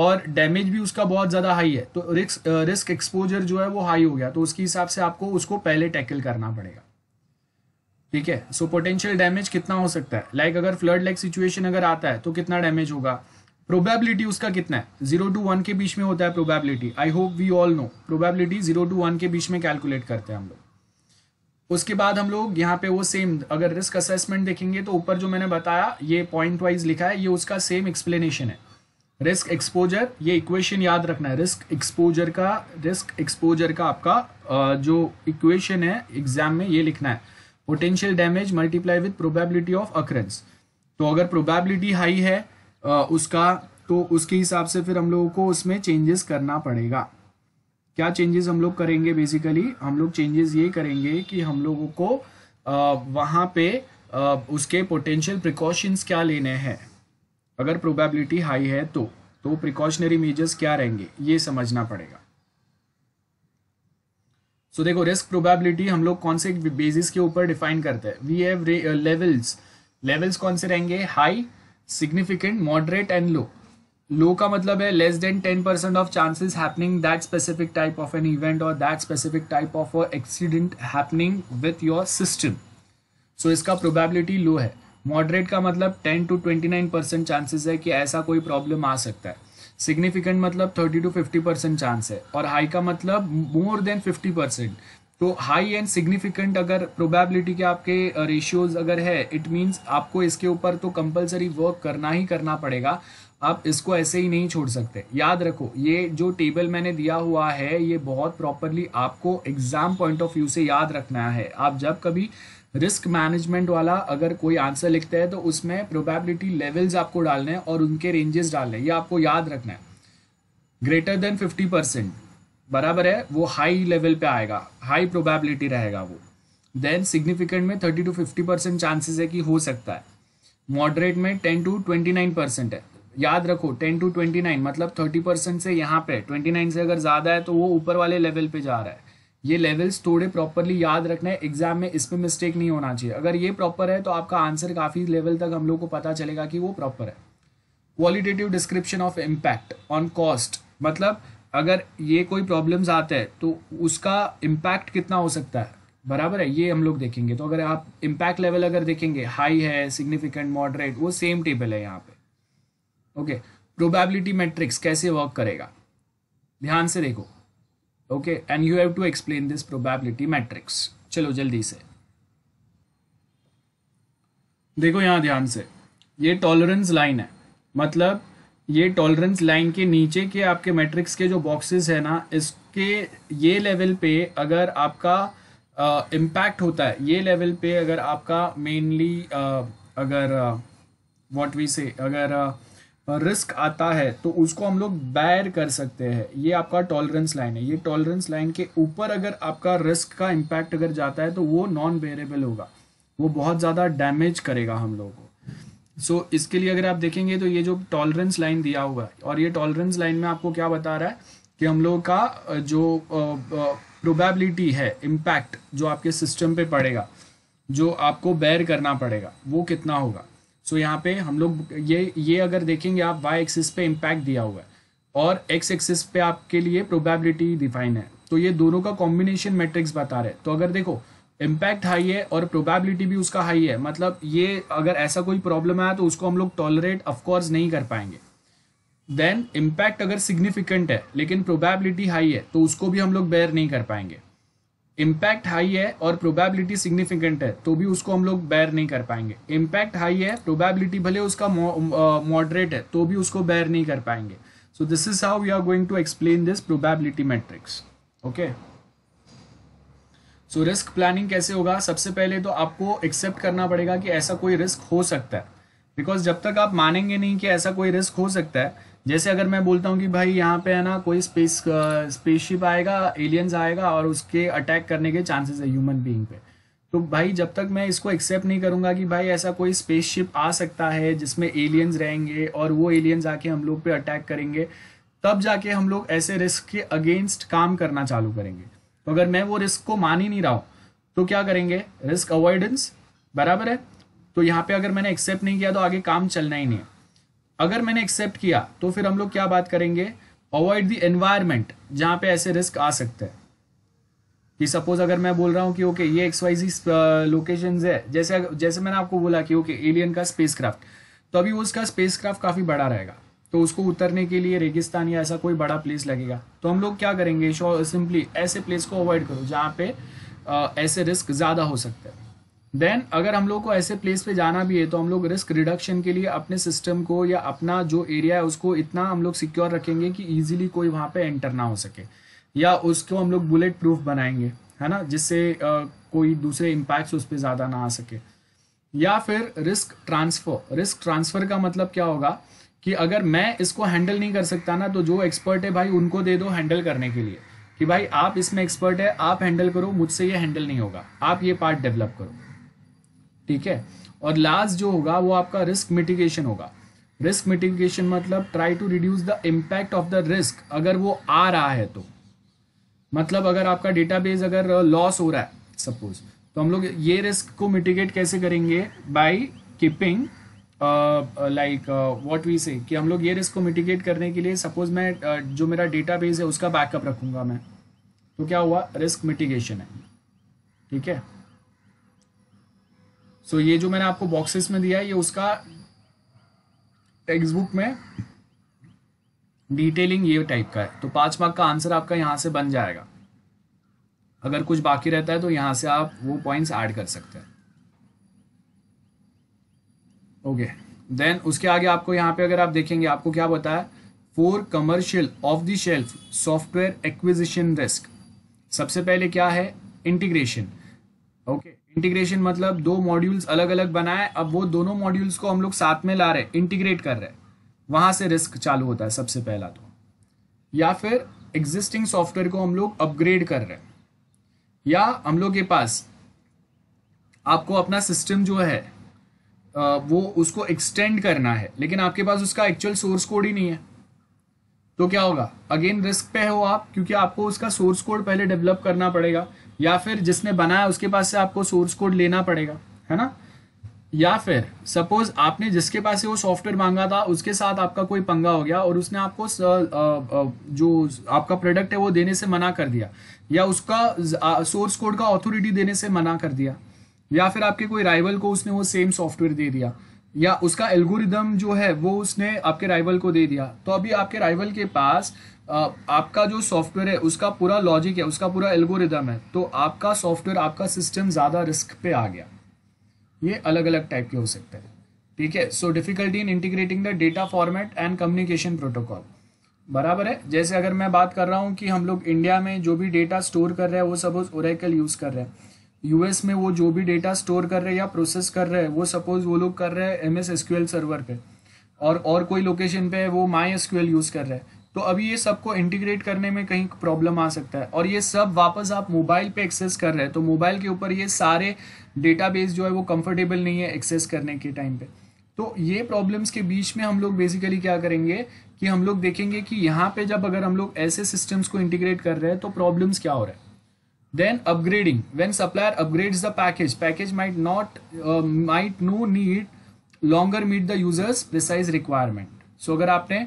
और डैमेज भी उसका बहुत ज़्यादा हाई है तो रिस्क रिस्क एक्सपोजर जो है वो हाई हो गया तो उसके हिसाब से आपको उसको पहले टैकल करना पड़ेगा ठीक है सो पोटेंशियल डैमेज कितना हो सकता है लाइक like अगर फ्लड लाइक सिचुएशन अगर आता है तो कितना डैमेज होगा प्रोबेबिलिटी उसका कितना है जीरो टू वन के बीच में होता है probability I hope we all know probability zero to one के बीच में कैलकुलेट करते हैं हम लोग उसके बाद हम लोग यहाँ पे वो सेम अगर रिस्क असेसमेंट देखेंगे तो ऊपर जो मैंने बताया ये पॉइंट वाइज लिखा है ये उसका सेम एक्सप्लेनेशन है रिस्क एक्सपोजर ये इक्वेशन याद रखना है रिस्क एक्सपोजर का रिस्क एक्सपोजर का आपका जो इक्वेशन है एग्जाम में ये लिखना है potential damage multiply with probability of occurrence तो अगर प्रोबेबिलिटी हाई है आ, उसका तो उसके हिसाब से फिर हम लोगों को उसमें चेंजेस करना पड़ेगा क्या चेंजेस हम लोग करेंगे बेसिकली हम लोग चेंजेस ये करेंगे कि हम लोगों को आ, पे आ, उसके पोटेंशियल प्रिकॉशंस क्या लेने हैं अगर प्रोबेबिलिटी हाई है तो तो प्रिकॉशनरी मेजर्स क्या रहेंगे ये समझना पड़ेगा सो देखो रिस्क प्रोबेबिलिटी हम लोग कौन से बेसिस के ऊपर डिफाइन करते हैं वी हैव लेवल्स लेवल्स कौन से रहेंगे high significant moderate and low low का मतलब है less than ten percent of chances happening that specific type of an event और that specific type of accident happening with your system so इसका probability low है moderate का मतलब ten to twenty nine percent chances है कि ऐसा कोई problem आ सकता है सिग्निफिकेंट मतलब thirty to fifty percent chance है और हाई का मतलब मोर देन फिफ्टी परसेंट तो हाई एंड सिग्निफिकेंट अगर प्रोबेबिलिटी के आपके रेशियोज अगर है इट मीन्स आपको इसके ऊपर तो कंपलसरी वर्क करना ही करना पड़ेगा आप इसको ऐसे ही नहीं छोड़ सकते याद रखो ये जो टेबल मैंने दिया हुआ है ये बहुत प्रॉपरली आपको एग्जाम पॉइंट ऑफ व्यू से याद रखना है आप जब कभी रिस्क मैनेजमेंट वाला अगर कोई आंसर लिखते हैं तो उसमें प्रोबेबिलिटी लेवल्स आपको डालने हैं और उनके रेंजेस डालने हैं ये आपको याद रखना है ग्रेटर देन फिफ्टी परसेंट बराबर है वो हाई लेवल पे आएगा हाई प्रोबेबिलिटी रहेगा वो देन सिग्निफिकेंट में thirty to fifty percent chances है कि हो सकता है मॉडरेट में ten to twenty nine percent है याद रखो टेन टू ट्वेंटी नाइन मतलब थर्टी परसेंट से यहाँ पे ट्वेंटी नाइन से अगर ज़्यादा है तो वो ऊपर वाले लेवल पे जा रहा है ये लेवल्स थोड़े प्रॉपरली याद रखना है एग्जाम में इस पर मिस्टेक नहीं होना चाहिए अगर ये प्रॉपर है तो आपका आंसर काफ़ी लेवल तक हम लोग को पता चलेगा कि वो प्रॉपर है qualitative description of impact on cost मतलब अगर ये कोई प्रॉब्लम्स आते हैं तो उसका इम्पैक्ट कितना हो सकता है बराबर है ये हम लोग देखेंगे तो अगर आप इम्पैक्ट लेवल अगर देखेंगे हाई है सिग्निफिकेंट मॉडरेट वो सेम टेबल है यहाँ पे ओके प्रोबेबिलिटी मैट्रिक्स कैसे वर्क करेगा ध्यान से देखो okay and you have to explain this probability matrix चलो जल्दी से देखो यहाँ ध्यान से ये टॉलरेंस लाइन है मतलब ये टॉलरेंस लाइन के नीचे के आपके मैट्रिक्स के जो बॉक्सेस है ना इसके ये लेवल पे अगर आपका इम्पैक्ट होता है ये लेवल पे अगर आपका मेनली अगर वॉट वी से अगर uh, रिस्क आता है तो उसको हम लोग बैर कर सकते हैं ये आपका टॉलरेंस लाइन है ये टॉलरेंस लाइन के ऊपर अगर आपका रिस्क का इम्पैक्ट अगर जाता है तो वो नॉन बेरेबल होगा वो बहुत ज़्यादा डैमेज करेगा हम लोगों को सो so, इसके लिए अगर आप देखेंगे तो ये जो टॉलरेंस लाइन दिया हुआ है और ये टॉलरेंस लाइन में आपको क्या बता रहा है कि हम लोगों का जो प्रोबेबिलिटी है इम्पैक्ट जो आपके सिस्टम पे पड़ेगा जो आपको बैर करना पड़ेगा वो कितना होगा सो so, यहाँ पे हम लोग ये ये अगर देखेंगे आप वाई एक्सिस पे इम्पैक्ट दिया हुआ है और एक्स एक्सिस पे आपके लिए प्रोबेबिलिटी डिफाइन है तो ये दोनों का कॉम्बिनेशन मैट्रिक्स बता रहे तो अगर देखो इम्पैक्ट हाई है और प्रोबेबिलिटी भी उसका हाई है मतलब ये अगर ऐसा कोई प्रॉब्लम आया तो उसको हम लोग टॉलरेट ऑफकोर्स नहीं कर पाएंगे देन इम्पैक्ट अगर सिग्निफिकेंट है लेकिन प्रोबेबिलिटी हाई है तो उसको भी हम लोग बेयर नहीं कर पाएंगे इम्पैक्ट हाई है और प्रोबेबिलिटी सिग्निफिकेंट है तो भी उसको हम लोग बैर नहीं कर पाएंगे इम्पैक्ट हाई है प्रोबेबिलिटी भले उसका मॉडरेट है तो भी उसको बैर नहीं कर पाएंगे so this is how we are going to explain this probability matrix okay so risk planning कैसे होगा सबसे पहले तो आपको एक्सेप्ट करना पड़ेगा कि ऐसा कोई रिस्क हो सकता है बिकॉज जब तक आप मानेंगे नहीं कि ऐसा कोई रिस्क हो सकता है जैसे अगर मैं बोलता हूँ कि भाई यहाँ पे है ना कोई स्पेस स्पेसशिप uh, आएगा एलियंस आएगा और उसके अटैक करने के चांसेस है ह्यूमन बीइंग पे तो भाई जब तक मैं इसको एक्सेप्ट नहीं करूंगा कि भाई ऐसा कोई स्पेसशिप आ सकता है जिसमें एलियंस रहेंगे और वो एलियंस आके हम लोग पे अटैक करेंगे तब जाके हम लोग ऐसे रिस्क के अगेंस्ट काम करना चालू करेंगे तो अगर मैं वो रिस्क को मान ही नहीं रहा हूँ तो क्या करेंगे रिस्क अवॉइडेंस बराबर है तो यहाँ पे अगर मैंने एक्सेप्ट नहीं किया तो आगे काम चलना ही नहीं है अगर मैंने एक्सेप्ट किया तो फिर हम लोग क्या बात करेंगे अवॉइड द एनवायरमेंट जहां पे ऐसे रिस्क आ सकते हैं कि सपोज अगर मैं बोल रहा हूं कि ओके ये एक्स वाई जी लोकेशन है जैसे जैसे मैंने आपको बोला कि ओके एलियन का स्पेस क्राफ्ट तो अभी उसका स्पेस क्राफ्ट काफ़ी बड़ा रहेगा तो उसको उतरने के लिए रेगिस्तान या ऐसा कोई बड़ा प्लेस लगेगा तो हम लोग क्या करेंगे सिंपली ऐसे प्लेस को अवॉइड करो जहाँ पे uh, ऐसे रिस्क ज़्यादा हो सकते हैं देन अगर हम लोग को ऐसे प्लेस पे जाना भी है तो हम लोग रिस्क रिडक्शन के लिए अपने सिस्टम को या अपना जो एरिया है उसको इतना हम लोग सिक्योर रखेंगे कि इजीली कोई वहाँ पे एंटर ना हो सके या उसको हम लोग बुलेट प्रूफ बनाएंगे है ना जिससे कोई दूसरे इम्पैक्ट्स उस पर ज़्यादा ना आ सके या फिर रिस्क ट्रांसफ़र रिस्क ट्रांसफ़र का मतलब क्या होगा कि अगर मैं इसको हैंडल नहीं कर सकता ना तो जो एक्सपर्ट है भाई उनको दे दो हैंडल करने के लिए कि भाई आप इसमें एक्सपर्ट है आप हैंडल करो मुझसे ये हैंडल नहीं होगा आप ये पार्ट डेवलप करो ठीक है और लास्ट जो होगा वो आपका रिस्क मिटिगेशन होगा रिस्क मिटिगेशन मतलब try to reduce the impact of the risk अगर वो आ रहा है तो मतलब अगर आपका डेटाबेस अगर लॉस uh, हो रहा है सपोज तो हम लोग ये रिस्क को मिटिगेट कैसे करेंगे by keeping like what we say कि हम लोग ये रिस्क को मिटिगेट करने के लिए सपोज मैं uh, जो मेरा डेटाबेस है उसका बैकअप रखूंगा मैं तो क्या हुआ रिस्क मिटिगेशन है ठीक है सो so, ये जो मैंने आपको बॉक्सेस में दिया है ये उसका टेक्स्ट बुक में डिटेलिंग ये टाइप का है तो पांच मार्क का आंसर आपका यहाँ से बन जाएगा अगर कुछ बाकी रहता है तो यहाँ से आप वो पॉइंट्स ऐड कर सकते हैं ओके okay. देन उसके आगे आपको यहाँ पे अगर आप देखेंगे आपको क्या बताया for commercial off the shelf software acquisition risk सबसे पहले क्या है इंटीग्रेशन ओके okay. इंटीग्रेशन मतलब दो मॉड्यूल्स अलग अलग बनाए अब वो दोनों मॉड्यूल्स को हम लोग साथ में ला रहे इंटीग्रेट कर रहे वहां से रिस्क चालू होता है सबसे पहला तो या फिर एग्जिस्टिंग सॉफ्टवेयर को हम लोग अपग्रेड कर रहे या हम लोग के पास आपको अपना सिस्टम जो है वो उसको एक्सटेंड करना है लेकिन आपके पास उसका एक्चुअल सोर्स कोड ही नहीं है तो क्या होगा अगेन रिस्क पे हो आप क्योंकि आपको उसका सोर्स कोड पहले डेवलप करना पड़ेगा या फिर जिसने बनाया उसके पास से आपको सोर्स कोड लेना पड़ेगा है ना या फिर सपोज आपने जिसके पास से वो सॉफ्टवेयर मांगा था उसके साथ आपका कोई पंगा हो गया और उसने आपको स, आ, आ, जो आपका प्रोडक्ट है वो देने से मना कर दिया या उसका सोर्स कोड का ऑथोरिटी देने से मना कर दिया या फिर आपके कोई राइवल को उसने वो सेम सॉफ्टवेयर दे दिया या उसका एल्गोरिदम जो है वो उसने आपके राइवल को दे दिया तो अभी आपके राइवल के पास आपका जो सॉफ्टवेयर है उसका पूरा लॉजिक है उसका पूरा एल्गोरिदम है तो आपका सॉफ्टवेयर आपका सिस्टम ज़्यादा रिस्क पे आ गया ये अलग अलग टाइप के हो सकते हैं ठीक है so difficulty in integrating the data format and communication protocol बराबर है जैसे अगर मैं बात कर रहा हूँ कि हम लोग इंडिया में जो भी डेटा स्टोर कर रहे हैं वो सपोज ओरेकल यूज़ कर रहे हैं यूएस में वो जो भी डेटा स्टोर कर रहे हैं या प्रोसेस कर रहे हैं वो सपोज वो लोग कर रहे हैं एम एस सर्वर पे और और कोई लोकेशन पे वो माई एस यूज़ कर रहे हैं तो अभी ये सबको इंटीग्रेट करने में कहीं प्रॉब्लम आ सकता है और ये सब वापस आप मोबाइल पे एक्सेस कर रहे हैं तो मोबाइल के ऊपर ये सारे डेटाबेस जो है वो कंफर्टेबल नहीं है एक्सेस करने के टाइम पे तो ये प्रॉब्लम्स के बीच में हम लोग बेसिकली क्या करेंगे कि हम लोग देखेंगे कि यहाँ पे जब अगर हम लोग ऐसे सिस्टम्स को इंटीग्रेट कर रहे हैं तो प्रॉब्लम्स क्या हो रहा है then upgrading when supplier upgrades the package package might not uh, might no need longer meet the user's precise requirement so अगर आपने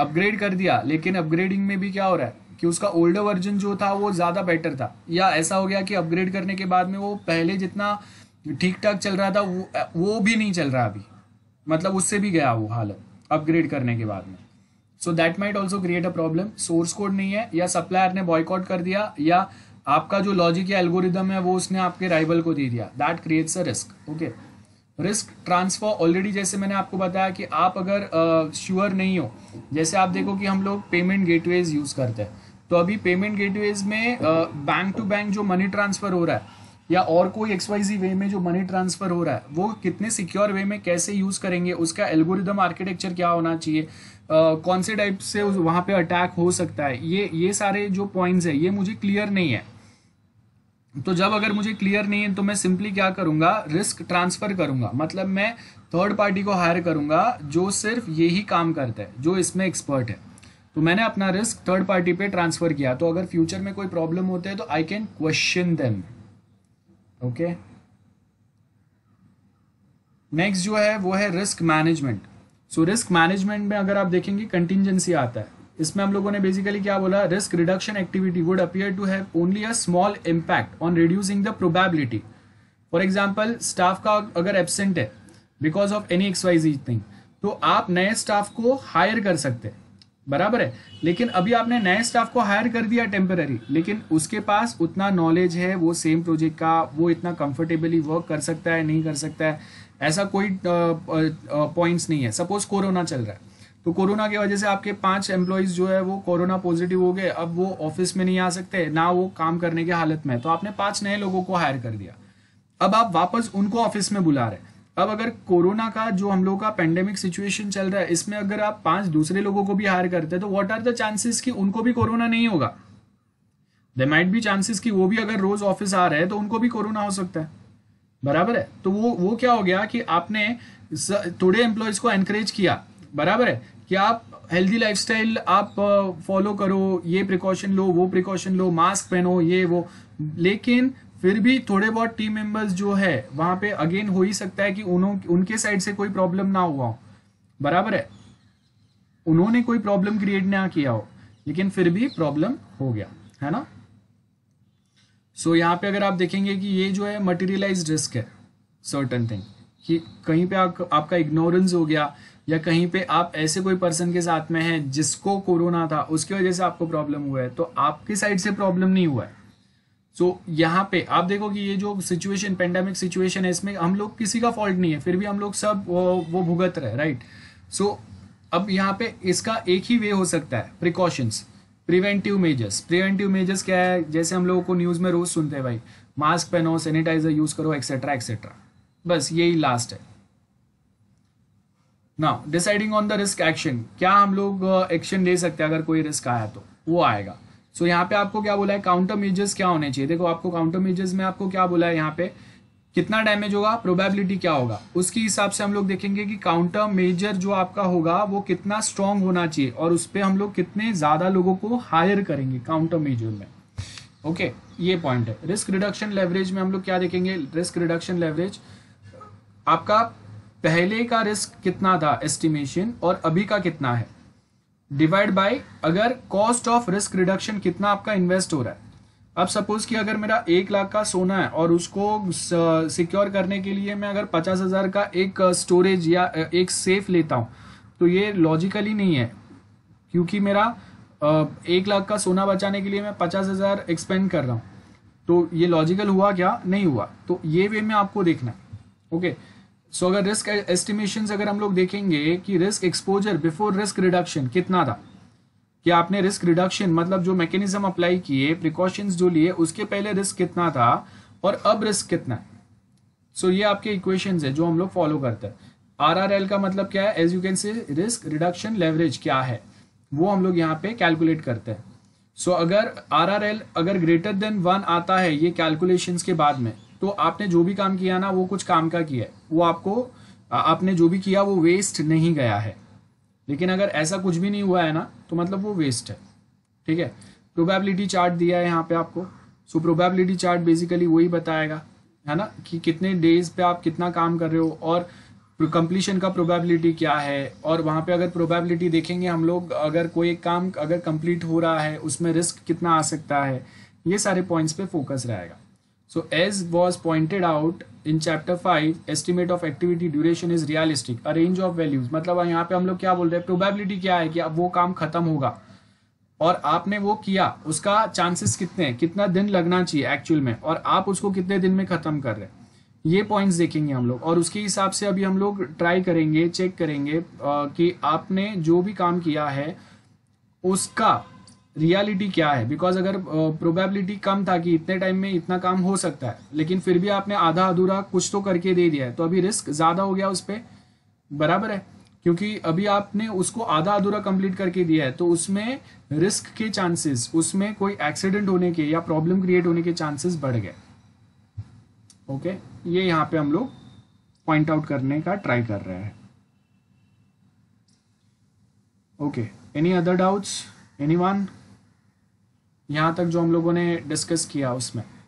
अपग्रेड कर दिया लेकिन अपग्रेडिंग में भी क्या हो रहा है कि उसका ओल्डर वर्जन जो था वो ज़्यादा बेटर था या ऐसा हो गया कि अपग्रेड करने के बाद में वो पहले जितना ठीक ठाक चल रहा था वो वो भी नहीं चल रहा अभी मतलब उससे भी गया वो हालत अपग्रेड करने के बाद में so that might also create a problem source code नहीं है या सप्लायर ने बॉयकॉट कर दिया या आपका जो लॉजिक या एल्गोरिदम है वो उसने आपके राइवल को दे दिया that creates a risk okay risk transfer already जैसे मैंने आपको बताया कि आप अगर श्योर uh, नहीं हो जैसे आप देखो कि हम लोग पेमेंट गेटवेज यूज़ करते हैं तो अभी पेमेंट गेटवेज में बैंक टू बैंक जो मनी ट्रांसफ़र हो रहा है या और कोई एक्स वाई जी वे में जो मनी ट्रांसफ़र हो रहा है वो कितने सिक्योर वे में कैसे यूज़ करेंगे उसका एल्गोरिदम आर्किटेक्चर क्या होना चाहिए uh, कौन से टाइप से वहाँ पे अटैक हो सकता है ये ये सारे जो पॉइंट्स है ये मुझे क्लियर नहीं है तो जब अगर मुझे क्लियर नहीं है तो मैं सिंपली क्या करूंगा रिस्क ट्रांसफ़र करूंगा मतलब मैं थर्ड पार्टी को हायर करूंगा जो सिर्फ यही काम करता है जो इसमें एक्सपर्ट है तो मैंने अपना रिस्क थर्ड पार्टी पे ट्रांसफ़र किया तो अगर फ्यूचर में कोई प्रॉब्लम होते हैं तो I can question them okay next जो है वो है risk management so risk management में अगर आप देखेंगे कंटिजेंसी आता है इसमें हम लोगों ने बेसिकली क्या बोला risk reduction activity would appear to have only a small impact on reducing the probability for example staff का अगर एबसेंट है because of any XYZ thing तो आप नए स्टाफ को हायर कर सकते हैं बराबर है लेकिन अभी आपने नए स्टाफ को हायर कर दिया टेम्पररी लेकिन उसके पास उतना नॉलेज है वो सेम प्रोजेक्ट का वो इतना कंफर्टेबली वर्क कर सकता है नहीं कर सकता है ऐसा कोई पॉइंट्स नहीं है सपोज कोरोना चल रहा है तो कोरोना की वजह से आपके पांच एम्प्लॉयज जो है वो कोरोना पॉजिटिव हो गए अब वो ऑफिस में नहीं आ सकते ना वो काम करने की हालत में तो आपने पांच नए लोगों को हायर कर दिया अब आप वापस उनको ऑफिस में बुला रहे अब अगर कोरोना का जो हम लोग का पेंडेमिक सिचुएशन चल रहा है इसमें अगर आप पांच दूसरे लोगों को भी हायर करते हैं तो वॉट आर द चांसेस कि उनको भी कोरोना नहीं होगा दे माइट भी चांसेस कि वो भी अगर रोज ऑफिस आ रहे हैं तो उनको भी कोरोना हो सकता है बराबर है तो वो वो क्या हो गया कि आपने थोड़े एम्प्लॉयज को एनकरेज किया बराबर है कि आप हेल्दी लाइफस्टाइल आप फॉलो करो ये प्रिकॉशन लो वो प्रिकॉशन लो मास्क पहनो ये वो लेकिन फिर भी थोड़े बहुत टीम मेंबर्स जो है वहां पे अगेन हो ही सकता है कि उनके साइड से कोई प्रॉब्लम ना हुआ हो बराबर है उन्होंने कोई प्रॉब्लम क्रिएट ना किया हो लेकिन फिर भी प्रॉब्लम हो गया है ना सो so, यहाँ पे अगर आप देखेंगे कि ये जो है मटेरियलाइज रिस्क है सर्टन थिंग कि कहीं पे आप, आपका इग्नोरेंस हो गया या कहीं पे आप ऐसे कोई पर्सन के साथ में हैं जिसको कोरोना था उसकी वजह से आपको प्रॉब्लम हुआ है तो आपकी साइड से प्रॉब्लम नहीं हुआ है सो so, यहाँ पे आप देखो कि ये जो सिचुएशन पेंडेमिक सिचुएशन है इसमें हम लोग किसी का फॉल्ट नहीं है फिर भी हम लोग सब वो, वो भुगत रहे राइट सो so, अब यहाँ पे इसका एक ही वे हो सकता है precautions preventive measures preventive measures क्या है जैसे हम लोगों को न्यूज़ में रोज़ सुनते हैं भाई मास्क पहनो सैनिटाइजर यूज़ करो एक्सेट्रा एक्सेट्रा बस यही लास्ट है ना deciding on the risk action क्या हम लोग एक्शन uh, ले सकते हैं अगर कोई रिस्क आया तो वो आएगा सो so, यहाँ पे आपको क्या बोला है काउंटर मेजर्स क्या होने चाहिए देखो आपको काउंटर मेजर्स में आपको क्या बोला है यहाँ पे कितना डैमेज होगा प्रोबेबिलिटी क्या होगा उसके हिसाब से हम लोग देखेंगे कि काउंटर मेजर जो आपका होगा वो कितना स्ट्रांग होना चाहिए और उस पर हम लोग कितने ज़्यादा लोगों को हायर करेंगे काउंटर मेजर में ओके okay, ये पॉइंट है रिस्क रिडक्शन लेवरेज में हम लोग क्या देखेंगे रिस्क रिडक्शन लेवरेज आपका पहले का रिस्क कितना था एस्टिमेशन और अभी का कितना है डिवाइड बाय अगर कॉस्ट ऑफ रिस्क रिडक्शन कितना आपका इन्वेस्ट हो रहा है अब सपोज कि अगर मेरा एक लाख का सोना है और उसको सिक्योर करने के लिए मैं अगर पचास हज़ार का एक स्टोरेज या एक सेफ लेता हूँ तो ये लॉजिकली नहीं है क्योंकि मेरा एक लाख का सोना बचाने के लिए मैं पचास हज़ार एक्सपेंड कर रहा हूँ तो ये लॉजिकल हुआ क्या नहीं हुआ तो ये वे में आपको देखना है ओके okay. सो अगर रिस्क एस्टिमेशन e- अगर हम लोग देखेंगे कि risk exposure before risk reduction कितना था कि आपने रिस्क रिडक्शन मतलब जो मैकेनिज्म अप्लाई किए प्रिकॉशंस जो लिए उसके पहले रिस्क कितना था और अब रिस्क कितना सो so, ये आपके इक्वेशन है जो हम लोग फॉलो करते हैं आर का मतलब क्या है as you can say risk reduction leverage क्या है वो हम लोग यहाँ पे कैलकुलेट करते हैं सो so, अगर आर अगर ग्रेटर देन वन आता है ये कैलकुलेशन के बाद में तो आपने जो भी काम किया ना वो कुछ काम का किया है वो आपको आपने जो भी किया वो वेस्ट नहीं गया है लेकिन अगर ऐसा कुछ भी नहीं हुआ है ना तो मतलब वो वेस्ट है ठीक है प्रोबेबिलिटी चार्ट दिया है यहाँ पे आपको सो प्रोबेबिलिटी चार्ट बेसिकली वही बताएगा है ना कि कितने डेज पे आप कितना काम कर रहे हो और कंप्लीशन का प्रोबेबिलिटी क्या है और वहाँ पे अगर प्रोबेबिलिटी देखेंगे हम लोग अगर कोई एक काम अगर कंप्लीट हो रहा है उसमें रिस्क कितना आ सकता है ये सारे पॉइंट्स पे फोकस रहेगा So as was pointed out in chapter 5 estimate of activity duration is realistic a range of values मतलब यहाँ पे हम लोग क्या बोल रहे हैं प्रोबेबिलिटी क्या है कि अब वो काम खत्म होगा और आपने वो किया उसका चांसेस कितने हैं कितना दिन लगना चाहिए एक्चुअल में और आप उसको कितने दिन में खत्म कर रहे हैं ये पॉइंट्स देखेंगे हम लोग और उसके हिसाब से अभी हम लोग ट्राई करेंगे चेक करेंगे आ, कि आपने जो भी काम किया है उसका रियलिटी क्या है बिकॉज अगर प्रोबेबिलिटी uh, कम था कि इतने टाइम में इतना काम हो सकता है लेकिन फिर भी आपने आधा अधूरा कुछ तो करके दे दिया है तो अभी रिस्क ज़्यादा हो गया उस पर बराबर है क्योंकि अभी आपने उसको आधा अधूरा कंप्लीट करके दिया है तो उसमें रिस्क के चांसेस उसमें कोई एक्सीडेंट होने के या प्रॉब्लम क्रिएट होने के चांसेस बढ़ गए ओके ये यहाँ पे हम लोग पॉइंट आउट करने का ट्राई कर रहे हैं okay any other doubts anyone यहाँ तक जो हम लोगों ने डिस्कस किया उसमें